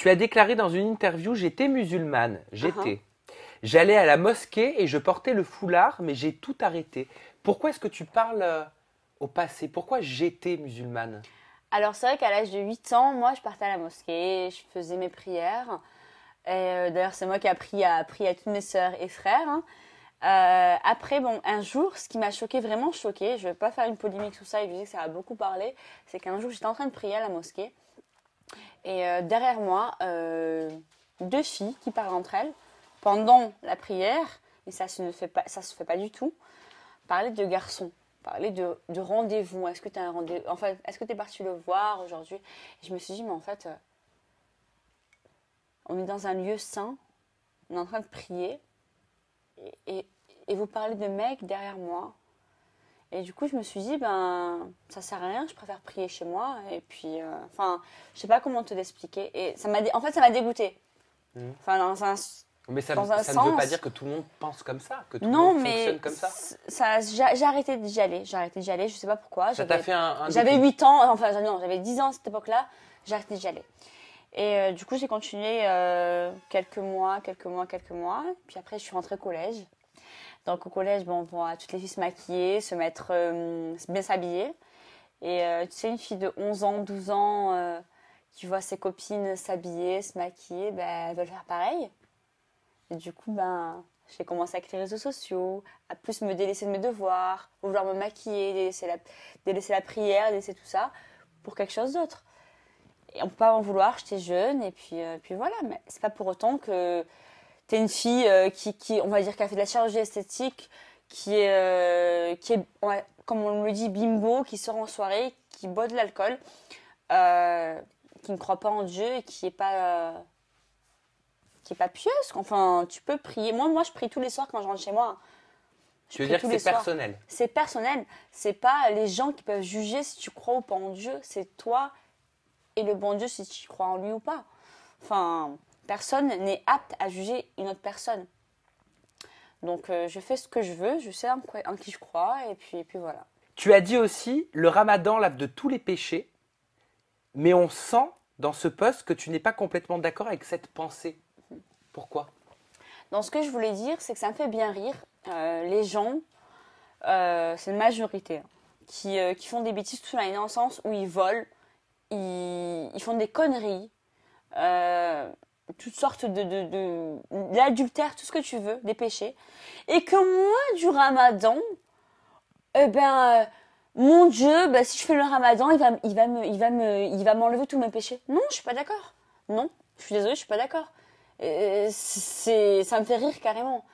Tu as déclaré dans une interview J'étais musulmane, j'étais. Uh-huh. J'allais à la mosquée et je portais le foulard, mais j'ai tout arrêté. Pourquoi est-ce que tu parles euh, au passé Pourquoi j'étais musulmane Alors, c'est vrai qu'à l'âge de 8 ans, moi, je partais à la mosquée, je faisais mes prières. Euh, d'ailleurs, c'est moi qui ai appris à, prier à toutes mes sœurs et frères. Hein. Euh, après, bon, un jour, ce qui m'a choqué, vraiment choqué, je ne vais pas faire une polémique sur ça et je que ça a beaucoup parlé, c'est qu'un jour, j'étais en train de prier à la mosquée. Et euh, derrière moi, euh, deux filles qui parlent entre elles pendant la prière, et ça ne fait pas, ça se fait pas du tout, parler de garçons, parler de, rendez-vous. Est-ce que tu un rendez est-ce que es parti le voir aujourd'hui Je me suis dit, mais en fait, euh, on est dans un lieu saint, on est en train de prier, et, et vous parlez de mecs derrière moi et du coup, je me suis dit, ben, ça sert à rien, je préfère prier chez moi. Et puis, euh, enfin, je sais pas comment te l'expliquer. Et ça m'a, en fait, ça m'a dégoûté. Mhm. Enfin, dans un, mais ça, ça ne veut pas dire que tout le monde pense comme ça, que tout le monde fonctionne comme ça. ça j'ai arrêté d'y aller, j'ai arrêté d'y aller, je sais pas pourquoi. Ça t'a fait un. j'avais 8 ans, enfin non, j'avais 10 ans à cette époque-là, j'ai arrêté d'y aller. Et euh, du coup, j'ai continué euh, quelques mois, quelques mois, quelques mois. Puis après, je suis rentrée au collège. Donc au collège, bon, on voit toutes les filles se maquiller, se mettre euh, bien s'habiller. Et euh, tu sais, une fille de 11 ans, 12 ans euh, qui voit ses copines s'habiller, se maquiller, ben, elles veulent faire pareil. Et du coup, ben, j'ai commencé avec les réseaux sociaux, à plus me délaisser de mes devoirs, vouloir me maquiller, délaisser la, délaisser la prière, délaisser tout ça pour quelque chose d'autre. Et on peut pas en vouloir, j'étais jeune, et puis, puis voilà. Mais c'est pas pour autant que t'es une fille euh, qui, qui, on va dire, qui a fait de la chirurgie esthétique, qui est, euh, qui est comme on le dit, bimbo, qui sort en soirée, qui boit de l'alcool, euh, qui ne croit pas en Dieu et qui est pas, qui est pas pieuse. Enfin, tu peux prier. Moi, moi, je prie tous les soirs quand je rentre chez moi. Je tu veux dire que c'est personnel C'est personnel. C'est pas les gens qui peuvent juger si tu crois ou pas en Dieu. C'est toi et le bon Dieu si tu crois en lui ou pas. Enfin, Personne n'est apte à juger une autre personne. Donc euh, je fais ce que je veux, je sais en, qui je crois, et puis, puis voilà. Tu as dit aussi, le ramadan lave de tous les péchés, mais on sent dans ce poste que tu n'es pas complètement d'accord avec cette pensée. Pourquoi Dans ce que je voulais dire, c'est que ça me fait bien rire. Euh, les gens, euh, c'est une majorité, hein, qui, font des bêtises tout l'année, dans le sens où ils volent, ils, font des conneries, euh, toutes sortes de, tout ce que tu veux, des péchés. Et que moi, du ramadan, eh ben, euh, mon Dieu, bah, si je fais le ramadan, il va, il va me, il va me, il va m'enlever tous mes péchés. Non, je suis pas d'accord. Non, je suis désolée, je suis pas d'accord. Euh, c'est, ça me fait rire carrément.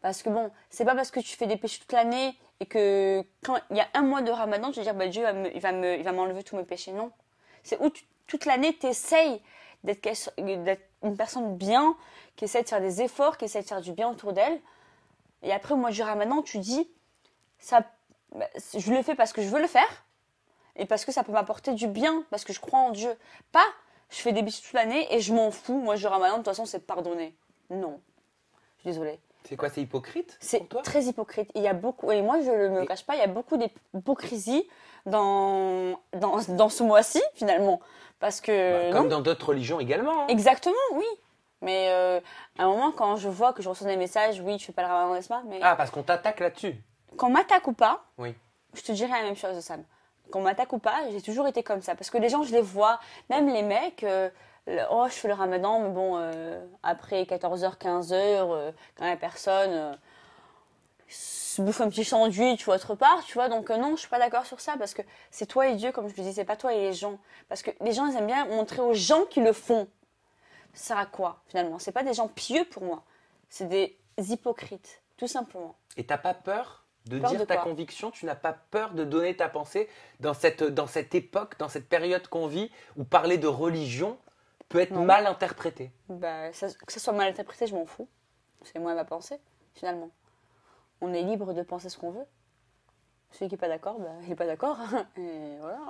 Parce que bon, c'est pas parce que tu fais des péchés toute l'année et que quand il y a un mois de ramadan, tu vas dire, bah, Dieu, va il va va m'enlever tous mes péchés. Non. C'est où toute l'année, tu t'essayes d'être une personne bien, qui essaie de faire des efforts, qui essaie de faire du bien autour d'elle. Et après, moi, mois du ramadan, tu dis, ça, bah, je le fais parce que je veux le faire et parce que ça peut m'apporter du bien, parce que je crois en Dieu. Pas, je fais des bisous toute l'année et je m'en fous, moi je maintenant, de toute façon c'est pardonné. Non. Je suis désolée. C'est quoi, c'est hypocrite C'est très hypocrite. Il y a beaucoup, et moi je ne me cache pas, il y a beaucoup d'hypocrisie dans, dans, ce mois-ci finalement. Parce que. Bah, comme dans d'autres religions également. Hein. Exactement, oui. Mais euh, à un moment, quand je vois que je reçois des messages, oui, je fais pas le ramadan, n'est-ce pas mais... Ah, parce qu'on t'attaque là-dessus Qu'on m'attaque ou pas, oui. je te dirais la même chose, Sam. Qu'on m'attaque ou pas, j'ai toujours été comme ça. Parce que les gens, je les vois, même les mecs. Euh, oh, je fais le ramadan, mais bon, euh, après 14h, euh, 15h, quand la personne euh, se bouffe un petit sandwich vois autre part, tu vois. Donc, non, je suis pas d'accord sur ça parce que c'est toi et Dieu, comme je le disais, pas toi et les gens. Parce que les gens, ils aiment bien montrer aux gens qui le font. Ça sert à quoi, finalement C'est pas des gens pieux pour moi. C'est des hypocrites, tout simplement. Et t'as pas peur de dire ta conviction, tu n'as pas peur de donner ta pensée dans cette, dans cette époque, dans cette période qu'on vit, où parler de religion, être mal interprété. Bah, ça, que ça soit mal interprété, je m'en fous. C'est moi ma pensée, finalement. On est libre de penser ce qu'on veut. Celui qui n'est pas d'accord, bah, il n'est pas d'accord. Et voilà.